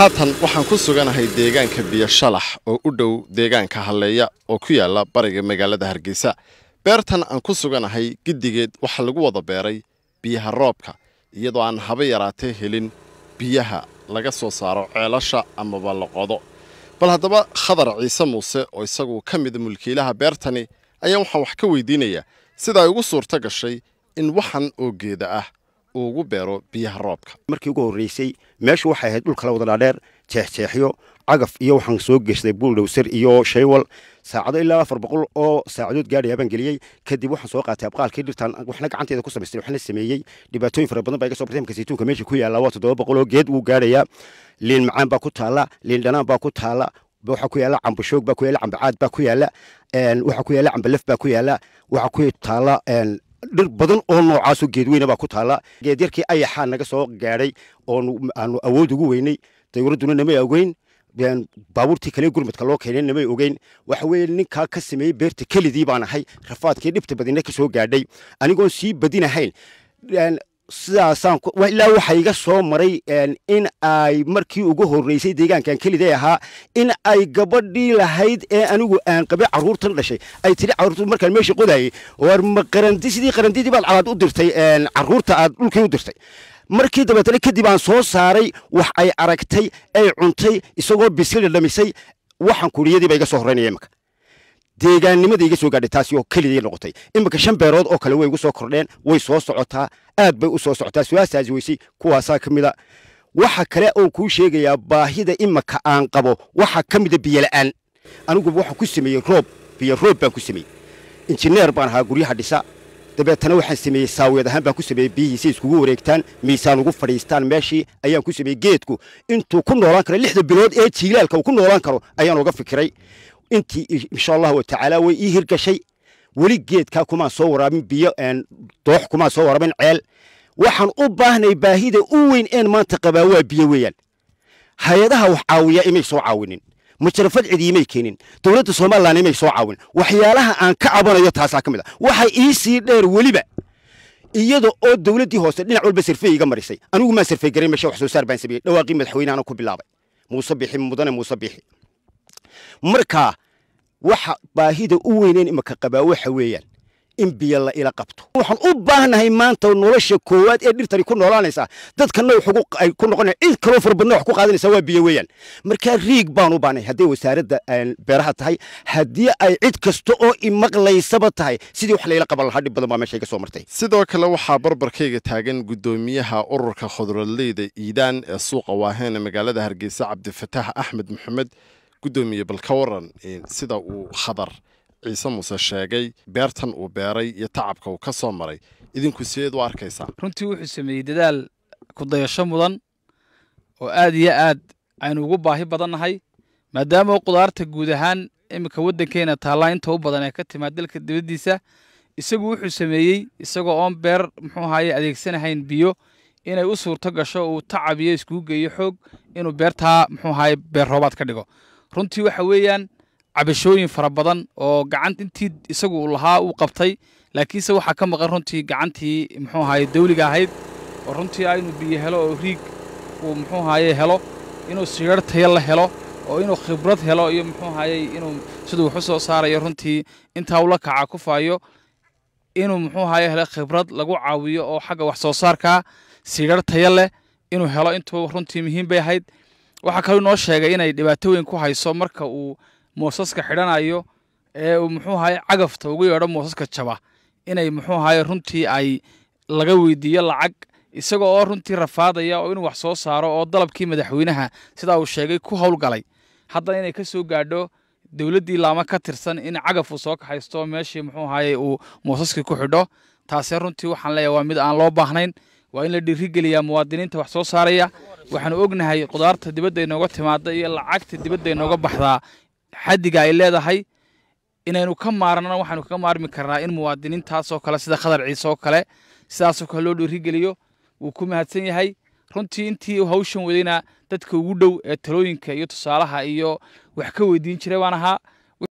haatan waxaan ku suganahay deegaanka biyashalax oo u dhow deegaanka halleeya oo ku yaalla bariga magaalada hargeysa beertan aan ku suganahay giddigeed waxaa lagu wada beeray biyaha roobka iyadoo aan haba yaraatee helin biyaha laga soo saaro ceelasha amaba la qodo bal haddaba khadar ciise muuse oo isagu ka mida ah mulkiilaha beertani ayaa waxaan wax ka weydiinayaa sida ay ugu suurto gashay in waxan oo geeda ah ugu beero biyaha roobka markii ugu horreysay meeshu waxay ahayd dhul kala wada dhaadheer jeexjeexyo cagaf iyo waxaan soo geysaday buuldhowsar iyo shaywal saacado ilaa afar boqol oo saacadood gaadhaya baan geliyey kadib waxaan soo qaatay abqaalkii dhirtaan waxna gacanteeda ku samaystay waxna sameeyey dhibaatooyin fara badan baa iga soo bartay imka saytuunka meesha ku yaalla waa toddoba boqol oo geed wuu gaadhayaa liin macaan baa ku taalla liin dhanaan baa ku taalla waxaa ku yaalla cambashoog baa ku yaalla cambacaad baa ku yaalla waxaa ku yaalla cambalaf baa ku yaalla waxaa ku taalla dhir badan oo noocaasoo geed weyna baa ku taalla geedyarkii ayaxaa naga soo gaadhay ooaanu awood ugu weynay dayuuradduna namay ogeyn baabuurtii kale gurmadka loo keenay namay ogeyn waxa weeye ninkaa ka sameeyey beerta kelidii baan ahay rafaadkii dhibta badina ka soo gaadhay anigoon sii badinahayn sidaasaan ilaa waxa iga soo maray in ay markii ugu horeysay deegaankan keliday ahaa in ay gabadhii lahayd ee anigu aan qabay carruurtan dhashay ay tidhi carruurtu markaan meesha qodayay war ma qarandi sidii qarandidii baad calaad u dirtay carruurta aad dhulkii u dirtay markii dabeetana kadib aan soo saaray wax ay aragtay ay cuntay isagoo bisil dhadhamisay waxaan kuuriyadii ba iga soo horreynaya imaka deegaannimada iga soo gaadhay taasi oo kelida noqotay iminka shan beerood oo kale way igu soo kordheen way soo socotaa aad bay u soo socotaa su-aashaasi weysay kuwaasaa ka mida waxa kale oon kuu sheegayaa baahida imika aan qabo waxaa ka mida biyola'aan anigu waxaa ku sameeyey roob biyo roob baan ku sameeyey injineer baan ahaa guryaha dhisa dabeetana waxaan sameeyey saawiyad ahaan baan ku sameeyey biyihii si iskugu wareegtaan miisaan ugu fadhiistaan meeshii ayaan ku sameeyey geedku intuu ku noolaan karo lixda bilood ee jiilaalka uu ku noolaan karo ayaan uga fikiray intii insha allahu tacaala way ii hirgashay weli geedkaa kumaan soo waraabin biyo doox kumaan soo waraabin ceel waxaan u baahnay baahida u weyn een maanta qabaa waa biyo weeyaan hay-adaha wax caawiya imay soo caawinin mujarafad cidiimay keenin dowladda somalilan imay soo caawinin waxyaalaha aan ka cabanayo taasaa ka mid a ah. waxay ii sii dheer weliba iyada oo dowladdii hoose dhinac walba sarfey iga marisay anigu maan sarfeygaray meesha wax soo saar baan sameeyey dhawaaqii madaxweyne anan ku bilaabay muuse bixi mudane muuse bixi markaa waxa baahida u weyneyn imaka qabaa waxa weeyaan in biyo la ila qabto waxaan u baahnahay maanta nolosha koowaad ee dhirtani ku noolaanaysaa dadkana waxay ku noqonaya cid kaloo fara wax ku qaadanaysa waa biyo weeyaan markaa riig baan u baahnay haddii wasaaradda beeraha tahay haddii ay cid kasta oo imaqlaysaba tahay sidii wax layla qaban lahaa dhib badan baa meesha iga soo martay sidoo kale waxaa barbarkayga taagan guddoomiyaha ururka khudradleyda iidaan ee suuqa waaheena magaalada hargeysa cabdifataax axmed maxamed gudoomiye bal ka waran sida uu khadar ciise muuse sheegay beertan uu beeray iyo tacabka uu ka soo maray idinku sideed u arkaysaan runtii wuxuu sameeyey dadaal ku dayasho mudan oo aad iyo aad aynu ugu baahi badannahay maadaama qudaarta guud ahaan iminka waddankeena taallaa inta u badan ee ka timaad dalka dibaddiisa isagu wuxuu sameeyey isagoo oon beer muxuu ahaaye adeegsanahayn biyo inay u suurto gasho uu tacab iyo iskuu geeyo xoog inuu beertaa muxuu ahaaye beer roobaad ka dhigo runtii waxa weeyaan cabashooyin fara badan oo gacan intii isagu lahaa uu qabtay laakiinse waxaa ka maqan runtii gacantii muxuu ahaye dawliga ahayd oo runtii ah inuu biyo helo oo riig uu muxuu ahaye helo inuu sigar taya la helo oo inuu khibrad helo iyo muxuu ahaye inuu siduu wax soo saarayo runtii intaa ula kaca ku faayo inuu muxuu ahaye helo khibrad lagu caawiyo oo xagga wax soo saarkaa sigar taya leh inuu helo intuu runtii muhiim bay ahayd waxaa kaloo inoo sheegay inay dhibaato weyn ku hayso marka uu moosaska xidhanayo ee uu muxuu ahaye cagafta ugu yeedho moosaska jaba inay muxuu ahaye runtii ay laga weydiiyo lacag isaga oo runtii rafaadaya oo inuu wax soo saaro oo dalabkii madaxweynaha sidaa uu sheegay ku howlgalay haddana inay ka soo gaadho dowladdii laamo ka tirsan in cagaf uu soo kaxaysto meeshii muxuu ahaye uu moosaskii ku xidho taase runtii waxaan leeyahay waa mid aan loo baahnayn waa in la dhiirigeliyaa muwaadiniinta wax soo saaraya waxaanu ognahay qudaarta dibadda inooga timaada iyo lacagta dibadda inooga baxdaa xadiga ay leedahay inaynu ka maarnana waxaanu kaga maarmi karnaa in muwaadiniintaasoo kale sida khadar oo kale sidaasoo kale loo dhiirigeliyo wuu ku mahadsan yahay runtii intii hawshan wadayna dadka ugu dhow ee talooyinka iyo tusaalaha iyo wax ka weydiin jiray baan ahaa